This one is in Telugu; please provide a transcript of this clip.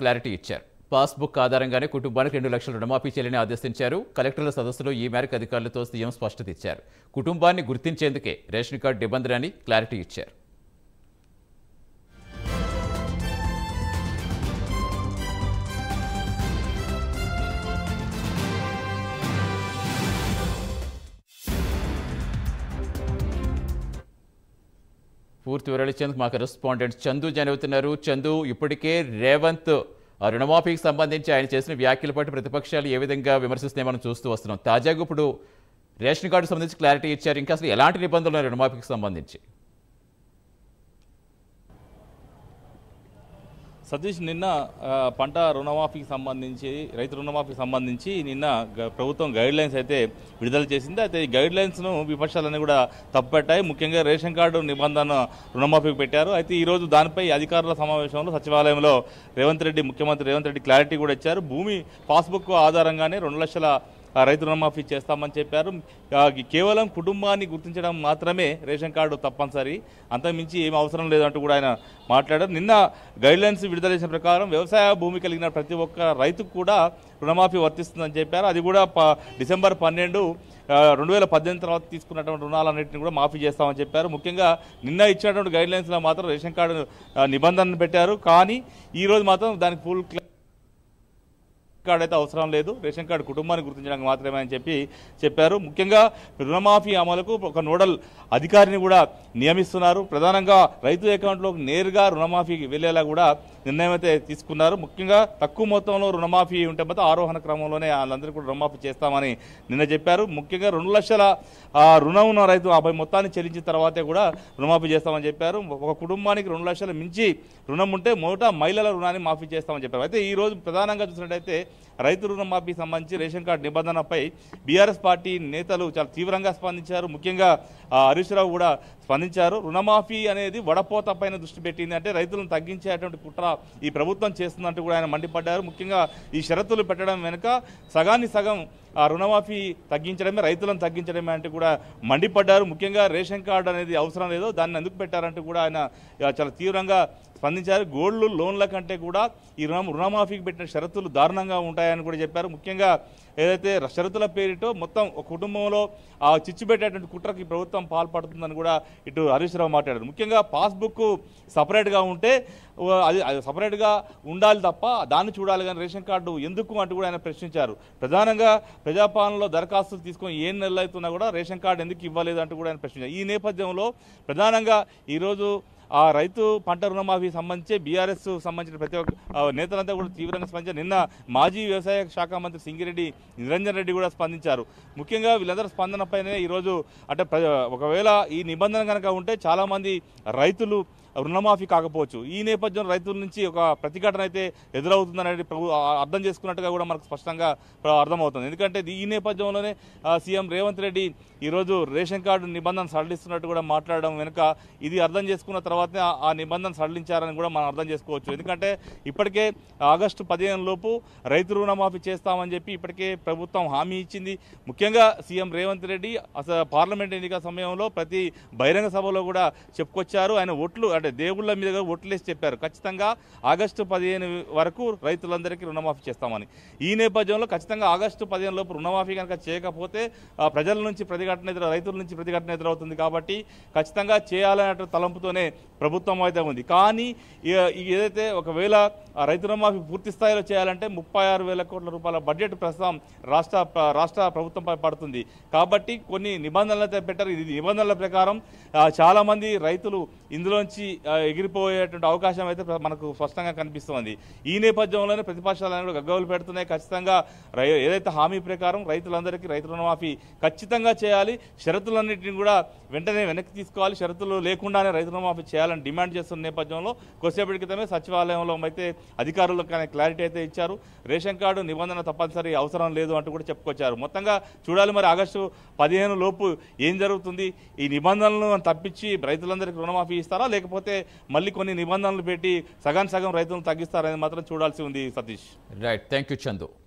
క్లారిటీ ఇచ్చారు పాస్బుక్ ఆధారంగానే కుటుంబానికి రెండు లక్షలు రుణమాఫీ చేయాలని ఆదేశించారు కలెక్టర్ల సదస్సులో ఈ మేరకు అధికారులతో సీఎం స్పష్టత ఇచ్చారు కుటుంబాన్ని గుర్తించేందుకే రేషన్ కార్డు నిబంధన క్లారిటీ ఇచ్చారు పూర్తి వివరాలు ఇచ్చేందుకు మాకు రెస్పాండెంట్ చందు జాయిన్ అవుతున్నారు చందు ఇప్పటికే రేవంత్ రుణమాఫీకి సంబంధించి ఆయన చేసిన వ్యాఖ్యల పాటు ప్రతిపక్షాలు ఏ విధంగా విమర్శిస్తే మనం చూస్తూ వస్తున్నాం తాజాగా ఇప్పుడు రేషన్ కార్డు సంబంధించి క్లారిటీ ఇచ్చారు ఇంకా అసలు ఎలాంటి నిబంధనలు రుణమాఫీకి సంబంధించి సతీష్ నిన్న పంట రుణమాఫీకి సంబంధించి రైతు రుణమాఫీకి సంబంధించి నిన్న ప్రభుత్వం గైడ్ లైన్స్ అయితే విడుదల చేసింది అయితే ఈ గైడ్ లైన్స్ను విపక్షాలన్నీ కూడా తప్పుపెట్టాయి ముఖ్యంగా రేషన్ కార్డు నిబంధన రుణమాఫీకి పెట్టారు అయితే ఈరోజు దానిపై అధికారుల సమావేశంలో సచివాలయంలో రేవంత్ రెడ్డి ముఖ్యమంత్రి రేవంత్ రెడ్డి క్లారిటీ కూడా ఇచ్చారు భూమి పాస్బుక్ ఆధారంగానే రెండు లక్షల రైతు రుణమాఫీ చేస్తామని చెప్పారు కేవలం కుటుంబాన్ని గుర్తించడం మాత్రమే రేషన్ కార్డు తప్పనిసరి అంతకుమించి ఏం అవసరం లేదంటూ కూడా ఆయన మాట్లాడారు నిన్న గైడ్లైన్స్ విడుదల చేసిన ప్రకారం వ్యవసాయ భూమి కలిగిన ప్రతి ఒక్క రైతుకు కూడా రుణమాఫీ వర్తిస్తుందని చెప్పారు అది కూడా డిసెంబర్ పన్నెండు రెండు వేల పద్దెనిమిది తర్వాత తీసుకున్నటువంటి రుణాలన్నింటినీ కూడా మాఫీ చేస్తామని చెప్పారు ముఖ్యంగా నిన్న ఇచ్చినటువంటి గైడ్లైన్స్లో మాత్రం రేషన్ కార్డు నిబంధనలు పెట్టారు కానీ ఈరోజు మాత్రం దానికి ఫుల్ కార్డు అయితే అవసరం లేదు రేషన్ కార్డు కుటుంబాన్ని గుర్తించడానికి మాత్రమే అని చెప్పి చెప్పారు ముఖ్యంగా రుణమాఫీ అమలుకు ఒక నోడల్ అధికారిని కూడా నియమిస్తున్నారు ప్రధానంగా రైతు అకౌంట్లో నేరుగా రుణమాఫీకి వెళ్ళేలా కూడా నిర్ణయం అయితే తీసుకున్నారు ముఖ్యంగా తక్కువ మొత్తంలో రుణమాఫీ ఉంటే మాత్రం ఆరోహణ క్రమంలోనే వాళ్ళందరికీ కూడా రుణమాఫీ చేస్తామని నిన్న చెప్పారు ముఖ్యంగా రెండు లక్షల రుణం ఉన్న రైతు ఆపై మొత్తాన్ని చెల్లించిన తర్వాతే కూడా రుణమాఫీ చేస్తామని చెప్పారు ఒక కుటుంబానికి రెండు లక్షల మించి రుణం ఉంటే మొదట మహిళల రుణాన్ని మాఫీ చేస్తామని చెప్పారు అయితే ఈరోజు ప్రధానంగా చూసినట్టయితే రైతు రుణమాఫీ సంబంధించి రేషన్ కార్డు నిబంధనపై బీఆర్ఎస్ పార్టీ నేతలు చాలా తీవ్రంగా స్పందించారు ముఖ్యంగా హరీష్ రావు కూడా స్పందించారు రుణమాఫీ అనేది వడపోత పైన దృష్టి పెట్టింది అంటే రైతులను తగ్గించేటువంటి కుట్ర ఈ ప్రభుత్వం చేస్తుందంటూ కూడా ఆయన మండిపడ్డారు ముఖ్యంగా ఈ షరతులు పెట్టడం వెనుక సగాన్ని సగం ఆ రుణమాఫీ తగ్గించడమే రైతులను తగ్గించడమే అంటే కూడా మండిపడ్డారు ముఖ్యంగా రేషన్ కార్డు అనేది అవసరం లేదో దాన్ని ఎందుకు పెట్టారంటే కూడా ఆయన చాలా తీవ్రంగా స్పందించారు గోల్డ్ లోన్ల కంటే కూడా ఈ రుణం రుణమాఫీకి పెట్టిన షరతులు దారుణంగా ఉంటాయని కూడా చెప్పారు ముఖ్యంగా ఏదైతే షరతుల పేరిటో మొత్తం ఒక కుటుంబంలో ఆ చిచ్చు పెట్టేటువంటి కుట్రకి ప్రభుత్వం పాల్పడుతుందని కూడా ఇటు హరీష్ రావు మాట్లాడారు ముఖ్యంగా పాస్బుక్ సపరేట్గా ఉంటే అది సపరేట్గా ఉండాలి తప్ప దాన్ని చూడాలి కానీ రేషన్ కార్డు ఎందుకు అంటూ కూడా ఆయన ప్రశ్నించారు ప్రధానంగా ప్రజాపాలనలో దరఖాస్తులు తీసుకొని ఏ నెలలు అవుతున్నా కూడా రేషన్ కార్డు ఎందుకు ఇవ్వలేదు అంటూ కూడా ఆయన ప్రశ్నించారు ఈ నేపథ్యంలో ప్రధానంగా ఈరోజు ఆ రైతు పంట రుణమాఫీ సంబంధించి బీఆర్ఎస్ సంబంధించిన ప్రతి ఒక్క నేతలంతా కూడా తీవ్రంగా స్పందించారు నిన్న మాజీ వ్యవసాయ శాఖ మంత్రి సింగిరెడ్డి నిరంజన్ రెడ్డి కూడా స్పందించారు ముఖ్యంగా వీళ్ళందరూ పైన ఈరోజు అంటే ఒకవేళ ఈ నిబంధన కనుక ఉంటే చాలామంది రైతులు రుణమాఫీ కాకపోవచ్చు ఈ నేపథ్యం రైతుల నుంచి ఒక ప్రతిఘటన అయితే ఎదురవుతుందనేది ప్రభు అర్థం చేసుకున్నట్టుగా కూడా మనకు స్పష్టంగా అర్థమవుతుంది ఎందుకంటే ఈ నేపథ్యంలోనే సీఎం రేవంత్ రెడ్డి ఈరోజు రేషన్ కార్డు నిబంధన సడలిస్తున్నట్టు కూడా మాట్లాడడం వెనుక ఇది అర్థం చేసుకున్న తర్వాత తర్వాతనే ఆ నిబంధన సడలించారని కూడా మనం అర్థం చేసుకోవచ్చు ఎందుకంటే ఇప్పటికే ఆగస్టు పదిహేను లోపు రైతు రుణమాఫీ చేస్తామని చెప్పి ఇప్పటికే ప్రభుత్వం హామీ ఇచ్చింది ముఖ్యంగా సీఎం రేవంత్ రెడ్డి అసలు పార్లమెంట్ ఎన్నికల సమయంలో ప్రతి బహిరంగ సభలో కూడా చెప్పుకొచ్చారు ఆయన ఓట్లు అంటే దేవుళ్ళ మీద ఓట్లేసి చెప్పారు ఖచ్చితంగా ఆగస్టు పదిహేను వరకు రైతులందరికీ రుణమాఫీ చేస్తామని ఈ నేపథ్యంలో ఖచ్చితంగా ఆగస్టు పదిహేను లోపు రుణమాఫీ కనుక చేయకపోతే ప్రజల నుంచి ప్రతిఘటన ఎదురు రైతుల నుంచి ప్రతిఘటన ఎదురవుతుంది కాబట్టి ఖచ్చితంగా చేయాలనే తలంపుతోనే ప్రభుత్వం అయితే ఉంది కానీ ఏదైతే ఒకవేళ రైతు రుణమాఫీ పూర్తి స్థాయిలో చేయాలంటే ముప్పై ఆరు వేల కోట్ల రూపాయల బడ్జెట్ ప్రస్తుతం రాష్ట్ర రాష్ట్ర ప్రభుత్వంపై పడుతుంది కాబట్టి కొన్ని నిబంధనలు అయితే పెట్టారు ఇది నిబంధనల ప్రకారం చాలామంది రైతులు ఇందులోంచి ఎగిరిపోయేటువంటి అవకాశం అయితే మనకు స్పష్టంగా కనిపిస్తుంది ఈ నేపథ్యంలోనే ప్రతిపక్షాలను కూడా గగ్గవులు పెడుతున్నాయి ఖచ్చితంగా ఏదైతే హామీ ప్రకారం రైతులందరికీ రైతు రుణమాఫీ ఖచ్చితంగా చేయాలి షరతులన్నింటినీ కూడా వెంటనే వెనక్కి తీసుకోవాలి షరతులు లేకుండానే రైతు రుణమాఫీ చేయాలి చేయాలని డిమాండ్ చేస్తున్న నేపథ్యంలో కొద్దిసేపటి క్రితమే సచివాలయంలో అయితే అధికారులకు కానీ క్లారిటీ అయితే ఇచ్చారు రేషన్ కార్డు నిబంధన తప్పనిసరి అవసరం లేదు అంటూ కూడా చెప్పుకొచ్చారు మొత్తంగా చూడాలి మరి ఆగస్టు పదిహేను లోపు ఏం జరుగుతుంది ఈ నిబంధనలను తప్పించి రైతులందరికీ రుణమాఫీ ఇస్తారా లేకపోతే మళ్ళీ కొన్ని నిబంధనలు పెట్టి సగం సగం రైతులను తగ్గిస్తారని మాత్రం చూడాల్సి ఉంది సతీష్ రైట్ థ్యాంక్ చందు